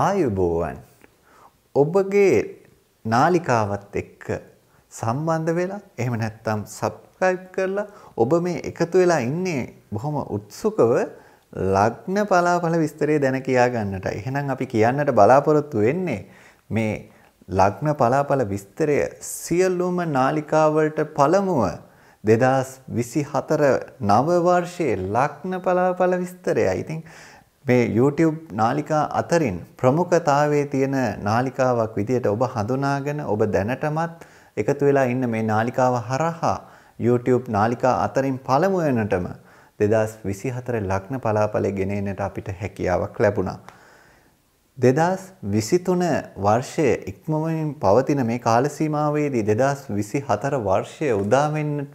ආයුබෝවන් ඔබගේ නාලිකාවත් එක්ක සම්බන්ධ වෙලා එහෙම නැත්නම් subscribe කරලා ඔබ මේ එකතු වෙලා ඉන්නේ බොහොම උත්සුකව ලග්න පලාඵල විස්තරය දැන කියා ගන්නට. එහෙනම් අපි කියන්නට බලාපොරොත්තු වෙන්නේ මේ ලග්න පලාඵල විස්තරය සියලුම නාලිකාවලට පළමුව 2024 නව වර්ෂයේ ලග්න පලාඵල විස්තරයයි. ඉතින් මේ YouTube නාලිකා අතරින් ප්‍රමුඛතාවයේ තියෙන නාලිකාවක් විදියට ඔබ හඳුනාගෙන ඔබ දැනටමත් එකතු වෙලා ඉන්න මේ නාලිකාව හරහා YouTube නාලිකා අතරින් පළමු වෙනටම 2024 ලග්න පලාපලේ ගෙන එන්නට අපිට හැකියාවක් ලැබුණා. 2023 වර්ෂය ඉක්මවමින් පවතින මේ කාල සීමාවේදී 2024 වර්ෂය උදා වෙන්නට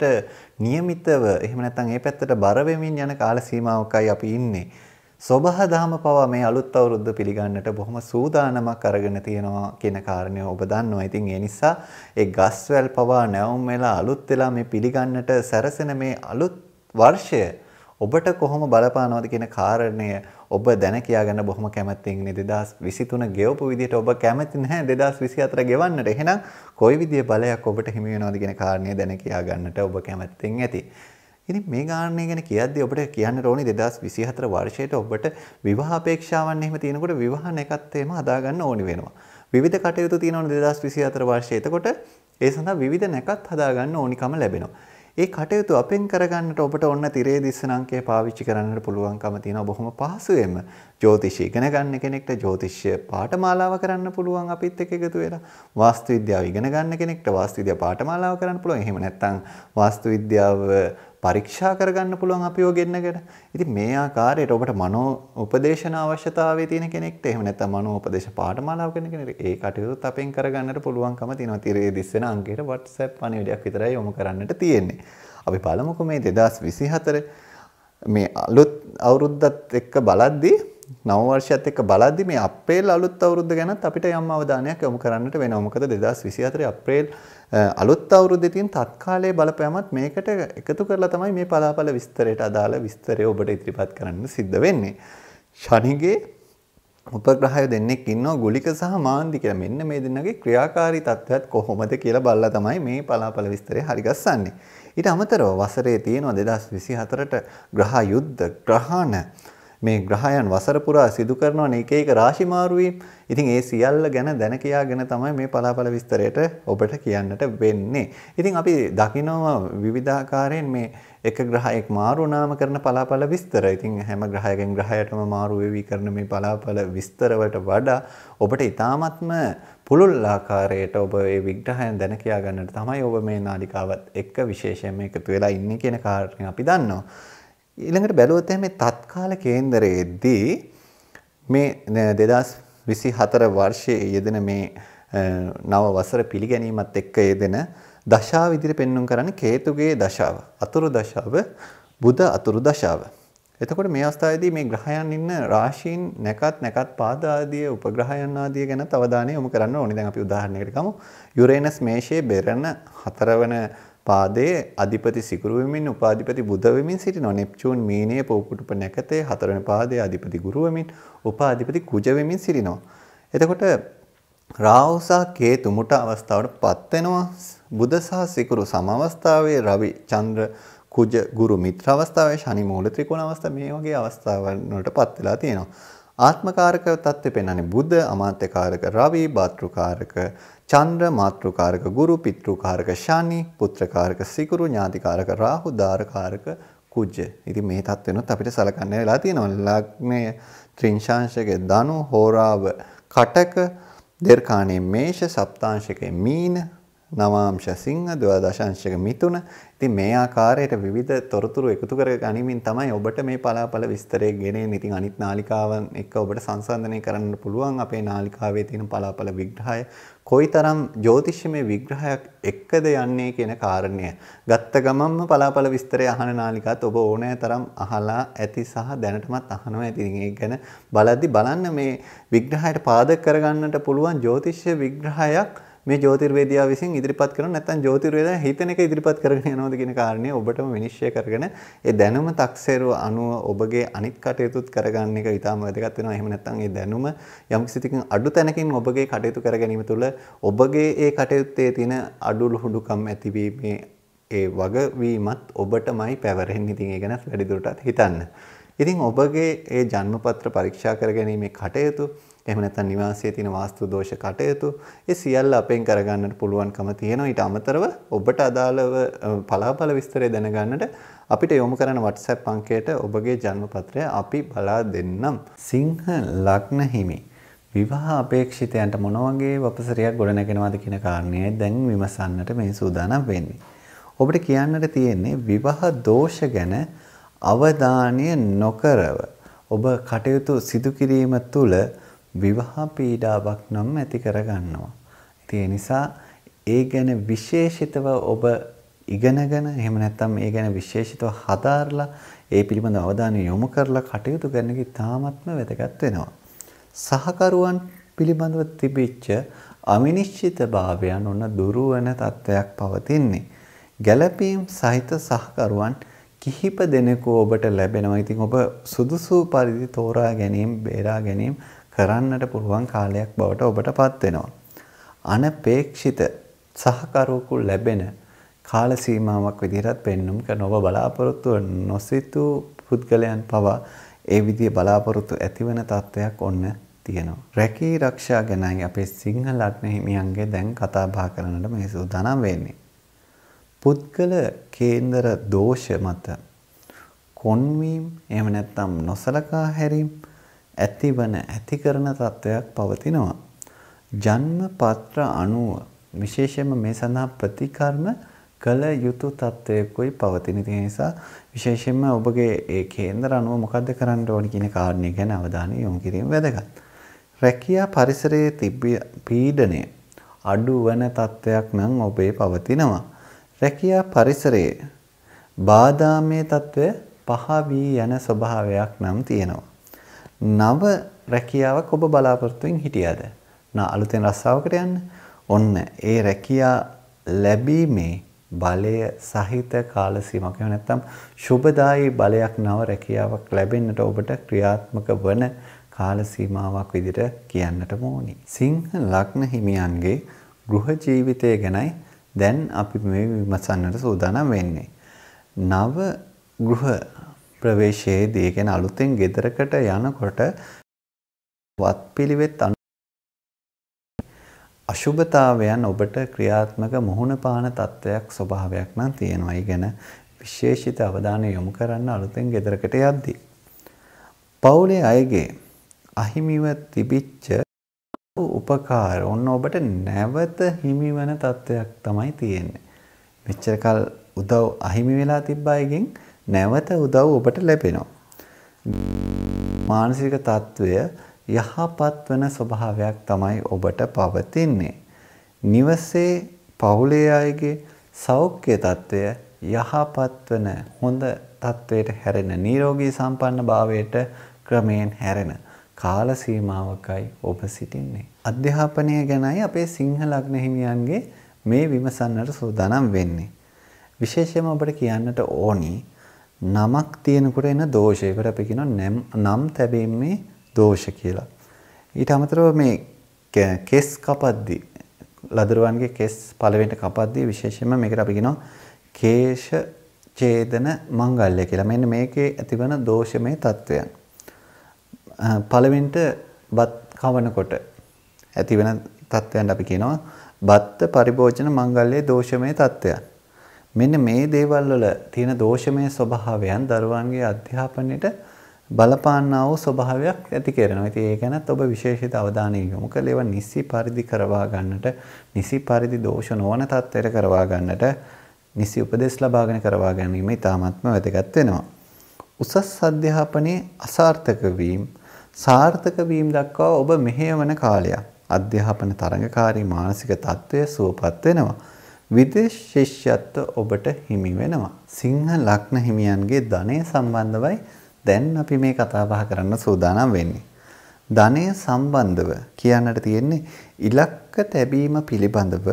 નિયમિતව එහෙම නැත්නම් ඒ පැත්තට බර වෙමින් යන කාල සීමාවකයි අපි ඉන්නේ. සොබහ දහම පවා මේ අලුත් අවුරුද්ද පිළිගන්නට බොහොම සූදානමක් අරගෙන තියෙනවා කියන කාරණය ඔබ දන්නවා. ඉතින් ඒ නිසා ඒ ගස්වැල් පවා නැවුම් වෙලා අලුත් වෙලා මේ පිළිගන්නට සැරසෙන මේ අලුත් වර්ෂය ඔබට කොහොම බලපානවද කියන කාරණය ඔබ දැන කියාගන්න බොහොම කැමැත්තෙන් ඉන්නේ 2023 ගෙවපු විදිහට ඔබ කැමති නැහැ 2024 ගෙවන්නට. එහෙනම් කොයි විදිහේ බලයක් ඔබට හිමි වෙනවද කියන කාරණය දැන කියාගන්නට ඔබ කැමැත්තෙන් ඇති. ඉතින් මේ ගාණය ගැන කියද්දී ඔබට කියන්න ඕනේ 2024 වර්ෂයට ඔබට විවාහ අපේක්ෂාවන් එහෙම තියෙනකොට විවාහ නැකත් එහෙම හදාගන්න ඕනි වෙනවා. විවිධ කටයුතු තියෙනවනේ 2024 වර්ෂයේ. එතකොට ඒ සඳහා විවිධ නැකත් හදාගන්න ඕනිකම ලැබෙනවා. ඒ කටයුතු අපෙන් කරගන්නට ඔබට ඔන්න තිරේ දිස්සන අංකය පාවිච්චි කරන්නට පුළුවන්කම තියෙනවා බොහොම පහසුවෙන්ම. ජ්‍යෝතිෂය ඉගෙන ගන්න කෙනෙක්ට ජ්‍යෝතිෂ්‍ය පාඨමාලාව කරන්න පුළුවන් අපිත් එක්ක එකතු වෙලා. වාස්තු විද්‍යාව ඉගෙන ගන්න කෙනෙක්ට වාස්තු විද්‍යා පාඨමාලාව කරන්න පුළුවන්. එහෙම නැත්නම් වාස්තු විද්‍යාව පරීක්ෂා කරගන්න පුළුවන් අපිව ගෙන්නගෙන. ඉතින් මේ ආකාරයට ඔබට මනෝ උපදේශන අවශ්‍යතාවය තියෙන කෙනෙක්ට එහෙම නැත්නම් මනෝ උපදේශ පාඨමාලාව කරන කෙනෙක්ට ඒ කටයුතුත් අපෙන් කරගන්නට පුළුවන්කම තියෙනවා. tire දිස්සෙන අංකයට WhatsApp පණිවිඩයක් විතරයි යොමු කරන්නට තියෙන්නේ. අපි බලමුකෝ මේ 2024 මේ අලුත් අවුරුද්දත් එක්ක බලද්දී නව වර්ෂයත් එක්ක බලද්දි මේ අප්‍රේල් අලුත් අවුරුද්ද ගැනත් අපිට යම් අවධානයක් යොමු කරන්නට වෙනවා. මොකද 2024 අප්‍රේල් අලුත් අවුරුද්දේ තියෙන තත්කාලයේ බලපෑමත් මේකට එකතු කරලා තමයි මේ පලාපල විස්තරයට අදාළ විස්තරය ඔබට ඉදිරිපත් කරන්න සිද්ධ වෙන්නේ. ශනිගේ උපග්‍රහය දෙන්නෙක් ඉන්නවා ගුලික සහ මාන්දි කියලා. මෙන්න මේ දෙන්නගේ ක්‍රියාකාරී තත්ත්වයත් කොහොමද කියලා බලලා තමයි මේ පලාපල විස්තරය හරිගස්සන්නේ. ඊට අමතරව වසරේ තියෙනවා 2024ට ග්‍රහ යුද්ධ, ග්‍රහණ මේ ග්‍රහයන් වසර පුරා සිදු කරනවන එක එක රාශි මාරුවීම්. ඉතින් ඒ සියල්ල ගැන දැන කියාගෙන තමයි මේ පලාපල විස්තරයට ඔබට කියන්නට වෙන්නේ. ඉතින් අපි දකිනවා විවිධාකාරයෙන් මේ එක ග්‍රහයෙක් මාරු නාම කරන පලාපල විස්තර. ඉතින් හැම ග්‍රහයකින් ග්‍රහයටම මාරු වෙවි කරන මේ පලාපල විස්තරවලට වඩා ඔබට ඊ타මත්ම පුළුල් ආකාරයට ඔබ ඒ විග්‍රහයන් දැන කියා ගන්නට තමයි ඔබ මේ නාලිකාවත් එක්ක විශේෂයෙන්ම එකතු වෙලා ඉන්නේ කියන කාරණේ අපි දන්නවා. ඊළඟට බැලුවොත් මේ තත්කාල කේන්දරයේදී මේ 2024 වර්ෂයේ යෙදෙන මේ නව වසර පිළිගැනීමත් එක්ක යෙදෙන දශාව ඉදිරිය පෙන්වන්න කරන්නේ කේතුගේ දශාව. අතුරු දශාව බුධ අතුරු දශාව. එතකොට මේ අවස්ථාවේදී මේ ග්‍රහයන් ඉන්න රාශීන් නැකත් නැකත් පාද ආදී උපග්‍රහයන් ආදී ගැන අවධානය යොමු කරන්න ඕනේ. දැන් අපි උදාහරණයකට ගමු. යුරේනස් මේෂයේ බෙරණ හතරවන පාදයේ අධිපති සිකුරු වෙමින් උපාධිපති බුධ වෙමින් සිටිනවා නෙප්චූන් මීනයේ පෝපුටුප නැකතේ හතරවෙනි පාදයේ අධිපති ගුරු වෙමින් උපාධිපති කුජ වෙමින් සිටිනවා එතකොට රාහු සහ කේතු මුට අවස්ථාවට පත් වෙනවා බුධ සහ සිකුරු සම අවස්ථාවේ රවි චන්ද්‍ර කුජ ගුරු මිත්‍ර අවස්ථාවේ ශනි මූල ත්‍රිකෝණ අවස්ථාව මේ වගේ අවස්ථාවන් වලට පත් වෙලා තියෙනවා ආත්මකාරක தත්ත්වය පෙන්වන්නේ බුද්ධ අමාත්‍යකාරක රවි භාත්‍රුකාරක චන්ද්‍ර මාත්‍රුකාරක ගුරු පිටෘකාරක ශනි පුත්‍රකාරක සිකුරු ඥාතිකාරක රාහු ධාරකාරක කුජ්ජ. ඉතින් මේ தත්වෙනොත් අපිට සලකන්න වෙලා තියෙනවා. ලග්නයේ ත්‍රිංශාංශකේ ධනු හෝරාව කටක දෙර්කාණයේ මේෂ සප්තාංශකේ මීන නවාංශ සිංහ දශංශක මිතුන ඉතින් මේ ආකාරයට විවිධ තොරතුරු එකතු කර ගනිමින් තමයි ඔබට මේ පලාපල විස්තරය ගෙනෙන්නේ. ඉතින් අනිත් නාලිකාවන් එක්ක ඔබට සංසන්දනය කරන්න පුළුවන් අපේ නාලිකාවේ තියෙන පලාපල විග්‍රහය. කොයිතරම් ජ්‍යොතිෂ්‍යමය විග්‍රහයක් එක්කද යන්නේ කියන කාරණය. ගත්ත ගමන්ම පලාපල විස්තරය අහන නාලිකාත් ඔබ ඕනෑ තරම් අහලා ඇති සහ දැනටමත් අහනවා ඇති. ඉතින් ඒක ගැන බලද්දි බලන්න මේ විග්‍රහයට පාදක කරගන්නට පුළුවන් ජ්‍යොතිෂ්‍ය විග්‍රහයක් මේ ජෝතිර්වේදයා විසින් ඉදිරිපත් කරන නැත්නම් ජෝතිර්වේදයා හිතන එක ඉදිරිපත් කරගෙන යනවාද කියන කාරණේ ඔබටම විනිශ්චය කරගෙන ඒ දැනුම තක්සේරුව අනුව ඔබගේ අනිත් කටයුතුත් කරගන්න එක ඉතාම වැදගත් වෙනවා. එහෙම නැත්නම් ඒ දැනුම යම්කිසි තකින් අඩු තැනකින් ඔබගේ කටයුතු කර ගැනීම තුළ ඔබගේ ඒ කටයුත්තේ තියෙන අඩු ලුහුඩුකම් ඇතිවීමේ ඒ වගවීමත් ඔබටමයි පැවරෙන්නේ. ඉතින් ඒ ගැන වැඩිදුරටත් හිතන්න. ඉතින් ඔබගේ ඒ ජන්මපත්‍ර පරීක්ෂා කර ගැනීමේ කටයුතු එහෙම නැත්නම් නිවාසයේ තියෙන වාස්තු දෝෂ කටයුතු ඒ සියල්ල අපෙන් කරගන්නට පුළුවන්කම තියෙනවා. ඊට අමතරව ඔබට අදාළව පලාපල විස්තරය දැනගන්නට අපිට යොමු කරන WhatsApp අංකයට ඔබගේ ජන්ම පත්‍රය අපි බලා දෙන්නම්. සිංහ ලග්න හිමි විවාහ අපේක්ෂිතයන්ට මොන වගේ වපසරියක් ගොඩනැගෙනවද කියන කාරණයයි දැන් විමසන්නට මේ සූදානම් වෙන්නේ. ඔබට කියන්නට තියෙන්නේ විවාහ දෝෂ ගැන අවධානය නොකරව ඔබ කටයුතු සිදු කිරීම තුළ විවාහ පීඩාවක් නම් ඇති කරගන්නවා. ඒ නිසා ඒ ගැන විශේෂිතව ඔබ ඉගෙනගෙන එහෙම නැත්නම් ඒ ගැන විශේෂිතව හදාarලා ඒ පිළිබඳ අවධානය යොමු කරලා කටයුතු කරන එක ඉතාමත්ම වැදගත් වෙනවා. සහකරුවන් පිළිබඳව තිබිච්ච අවිනිශ්චිතභාවයන් ඔන්න දුරවන තත්ත්වයක් පවතින්නේ. ගැළපීම් සහිත සහකරුවන් කිහිප දෙනෙකු ඔබට ලැබෙනවා. ඉතින් ඔබ සුදුසු පරිදි තෝරා ගැනීම, බේරා ගැනීම කරන්නට පුළුවන් කාලයක් බවට ඔබට පත්වෙනවා. අනපේක්ෂිත සහකරුවකු ලැබෙන කාල සීමාවක් විදිහටත් පෙන්눔 කරන ඔබ බලාපොරොත්තු නොසිතූ පුද්ගලයන් පවා ඒ විදිහේ බලාපොරොත්තු ඇතිවන තත්ත්වයක් ඔන්න තියෙනවා. රැකී රක්ෂා ගැනයි අපේ සිංහල අග්න හිමියන්ගේ දැන් කතා බහ කරන්නට මේ සූදානම් වෙන්නේ. පුද්ගල කේන්දර දෝෂ මත කොන්වීම් එහෙම නැත්නම් නොසලකා හැරීම් ඇතිවන ඇති කරන තත්වයක් පවතිනවා. ජන්ම පත්‍ර අනුව විශේෂයෙන්ම මේ සඳහා ප්‍රතිකර්ම කළ යුතු තත්වයකුයි පවතින. ඒ නිසා විශේෂයෙන්ම ඔබගේ ඒ කේන්දර අනුව මොකද්ද කරන්න ඕන කියන කාරණේ ගැන අවධානය යොමු කිරීම වැදගත්. රැකියා පරිසරයේ තිබිය පීඩනය අඩු වන තත්වයක් නම් ඔබේ පවතිනවා. රැකියා පරිසරයේ බාධාමය තත්ත්වය පහ වී යන ස්වභාවයක් නම් තියෙනවා. නව රැකියාවක් ඔබ බලාපොරොත්තුෙන් හිටියද? නා අලුතෙන් රස්සාවකට යන්න. ඔන්න ඒ රැකියා ලැබීමේ බලය සහිත කාල සීමාවක් එහෙම නැත්නම් සුබදායි බලයක් නව රැකියාවක් ලැබෙන්නට ඔබට ක්‍රියාත්මක වන කාල සීමාවක් විදිහට කියන්නටම ඕනි. සිංහ ලග්න හිමියන්ගේ ගෘහ ජීවිතය ගැනයි දැන් අපි මේ විමසන්නට සූදානම් වෙන්නේ. නව ගෘහ ප්‍රවේශයේදී කියන්නේ අලුතෙන් ගෙදරකට යනකොට වත්පිළිවෙත් අශුභතාවයන් ඔබට ක්‍රියාත්මක මුහුණ පාන තත්වයක් ස්වභාවයක් නම් තියෙනවා. ඊගෙන විශේෂිත අවධානය යොමු කරන්න අලුතෙන් ගෙදරකට යද්දී. පවුලේ අයගේ අහිමිව තිබිච්ච උපකාර ඔන්න ඔබට නැවත හිමිවන තත්වයක් තමයි තියෙන්නේ. මෙච්චර කල් උදව් අහිමි වෙලා තිබ්බ අයගෙන් නැවත උදව් ඔබට ලැබෙනවා. මානසික තත්ත්වය යහපත් වන ස්වභාවයක් තමයි ඔබට පවතින්නේ. නිවසේ පවුලේ අයගේ සෞඛ්‍ය තත්ත්වය යහපත් වන හොඳ තත්ත්වයට හැරෙන නිරෝගී සම්පන්න භාවයට ක්‍රමයෙන් හැරෙන කාල සීමාවකයි ඔබ සිටින්නේ. අධ්‍යාපනය ගැනයි අපේ සිංහල ලග්න හිමියන්ගේ මේ විමසන්නට සූදානම් වෙන්නේ. විශේෂයෙන්ම ඔබට කියන්නට ඕනි නමක් තියෙනකොට එන දෝෂයකට අපි කියනවා නම් තැබීමේ දෝෂ කියලා. ඊට අමතරව මේ කෙස් කපද්දි ලදරුවන්ගේ කෙස් පළවෙනි කපද්දි විශේෂයෙන්ම මේකට අපි කියනවා කේශ ඡේදන මංගල්‍ය කියලා. මෙන්න මේකේ ඇතිවන දෝෂමය తත්වයන්. පළවෙනිට බත් කවනකොට ඇතිවන తත්වයන් අපි කියනවා බත්ත පරිභෝජන මංගල්‍යයේ දෝෂමය తත්වයන්. මෙන්න මේ දේවල් වල තියෙන දෝෂමය ස්වභාවයන් දරුවන්ගේ අධ්‍යාපනයේට බලපාන්නා වූ ස්වභාවයක් ඇති කරනවා. ඉතින් ඒ ගැනත් ඔබ විශේෂිත අවධානය යොමු කළ ඒවා නිසි පරිදි කරවා ගන්නට, නිසි පරිදි දෝෂ නොවන තත්ත්වයට කරවා ගන්නට, නිසි උපදෙස් ලබාගෙන කරවා ගැනීම ඉතාමත්ම වැදගත් වෙනවා. උසස් අධ්‍යාපනයේ අසාර්ථක වීම, සාර්ථක වීම දක්වා ඔබ මෙහෙයවන කාලයක්. අධ්‍යාපන තරඟකාරී මානසික තත්ත්වය සුවපත් වෙනවා. විදේශ ශිෂ්‍යත්ව ඔබට හිමි වෙනවා. සිංහ ලග්න හිමියන්ගේ ධනය සම්බන්ධවයි දැන් අපි මේ කතා බහ කරන්න සූදානම් වෙන්නේ. ධනය සම්බන්ධව කියන්නට තියෙන්නේ ඉලක්ක තැබීම පිළිබඳව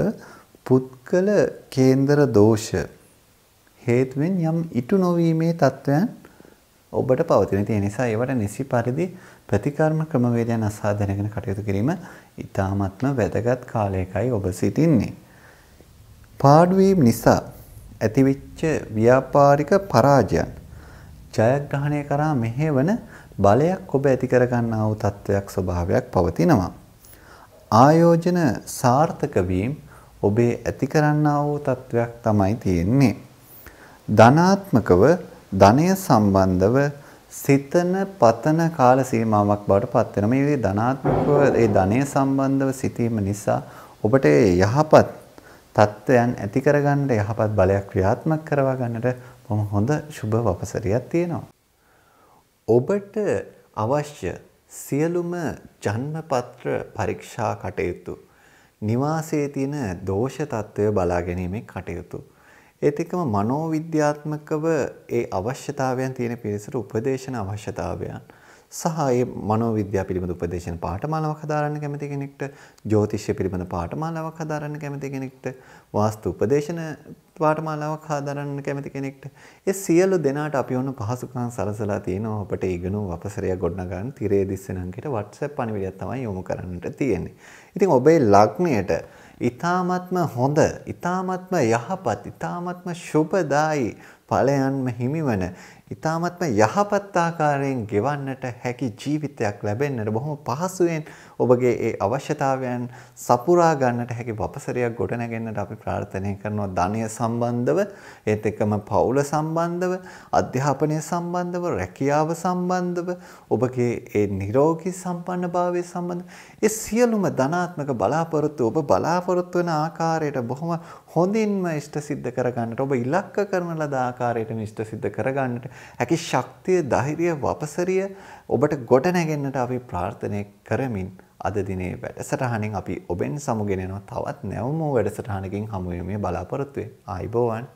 පුද්ගල කේන්දර දෝෂ හේතුවෙන් යම් ඉටු නොවීමේ තත්ත්වයන් ඔබට පවතින තියෙන නිසා ඒවට නිසි පරිදි ප්‍රතිකර්ම ක්‍රමවේදයන් අසා දැනගෙන කටයුතු කිරීම ඉතාමත්ම වැදගත් කාලයකයි ඔබ සිටින්නේ. පාඩුවීම් නිසා ඇතිවෙච්ච ව්‍යාපාරික පරාජයන් ජයග්‍රහණය කරා මෙහෙවන බලයක් ඔබ ඇති කරගන්නා වූ තත්වයක් ස්වභාවයක් පවතිනවා. ආයෝජන සාර්ථක වීම ඔබේ ඇති කරන්නා වූ තත්වයක් තමයි තියෙන්නේ. ධනාත්මකව ධනය සම්බන්ධව සිතන පතන කාල සීමාවක් බවට පත් වෙනවා. මේ ධනාත්මකව ඒ ධනය සම්බන්ධව සිටීම නිසා ඔබට යහපත් තත්ත්වයන් ඇති කරගන්න යහපත් බලයක් ක්‍රියාත්මක කරවා ගන්නට බොහොම හොඳ සුබ වපසරියක් තියෙනවා. ඔබට අවශ්‍ය සියලුම ජන්මපත්‍ර පරීක්ෂා කටයුතු නිවාසයේ තියෙන දෝෂ තත්ත්වය බලා ගැනීමේ කටයුතු. ඒත් එක්කම මනෝවිද්‍යාත්මකව ඒ අවශ්‍යතාවයන් තියෙන පිරිසට උපදේශන අවශ්‍යතාවයන් සහ ඒ මනෝවිද්‍යාව පිළිබඳ උපදේශන පාඨමාලාවක් හදාරන්න කැමති කෙනෙක්ට ජ්‍යොතිෂය පිළිබඳ පාඨමාලාවක් හදාරන්න කැමති කෙනෙක්ට වාස්තු උපදේශන පාඨමාලාවක් හදාරන්න කැමති කෙනෙක්ට ඒ සියලු දෙනාට අපි ඔන්න පහසුකම් සලසලා තියෙනවා අපට ඉගෙනුම් අවසරයක් ගොඩනගන්න තිරේ දිස්සෙන අංකයට WhatsApp පණිවිඩයක් තමයි යොමු කරන්නට තියෙන්නේ. ඉතින් ඔබේ ලග්නයට ඊ타මත්ම හොඳ, ඊ타මත්ම යහපත්, ඊ타මත්ම සුබදායි ඵලයන්ම හිමිවන ඉතාමත්ම යහපත් ආකාරයෙන් ගෙවන්නට හැකි ජීවිතයක් ලැබෙන්නට බොහොම පහසුවෙන් ඔබගේ ඒ අවශ්‍යතාවයන් සපුරා ගන්නට හැකි වපසරයක් ගොඩනැගෙන්නට අපි ප්‍රාර්ථනා කරනවා ධනය සම්බන්ධව ඒත් එක්කම පවුල සම්බන්ධව අධ්‍යාපනය සම්බන්ධව රැකියාව සම්බන්ධව ඔබගේ ඒ නිරෝගී සම්පන්නභාවය සම්බන්ධ ඒ සියලුම ධනාත්මක බලාපොරොත්තු ඔබ බලාපොරොත්තු වෙන ආකාරයට බොහොම හොඳින්ම ඉෂ්ට සිද්ධ කරගන්නට ඔබ ඉලක්ක කරන ලද ආකාරයට ඉෂ්ට සිද්ධ කරගන්නට හැකි ශක්තිය ධෛර්යය වපසරිය ඔබට ගොඩ නැගෙන්නට අපි ප්‍රාර්ථනා කරමින් අද දිනේ වැඩසටහනෙන් අපි ඔබෙන් සමුගෙන යන තවත් නැවම වැඩසටහනකින් හමු වෙමේ බලාපොරොත්තු වෙයි. ආයිබෝවන්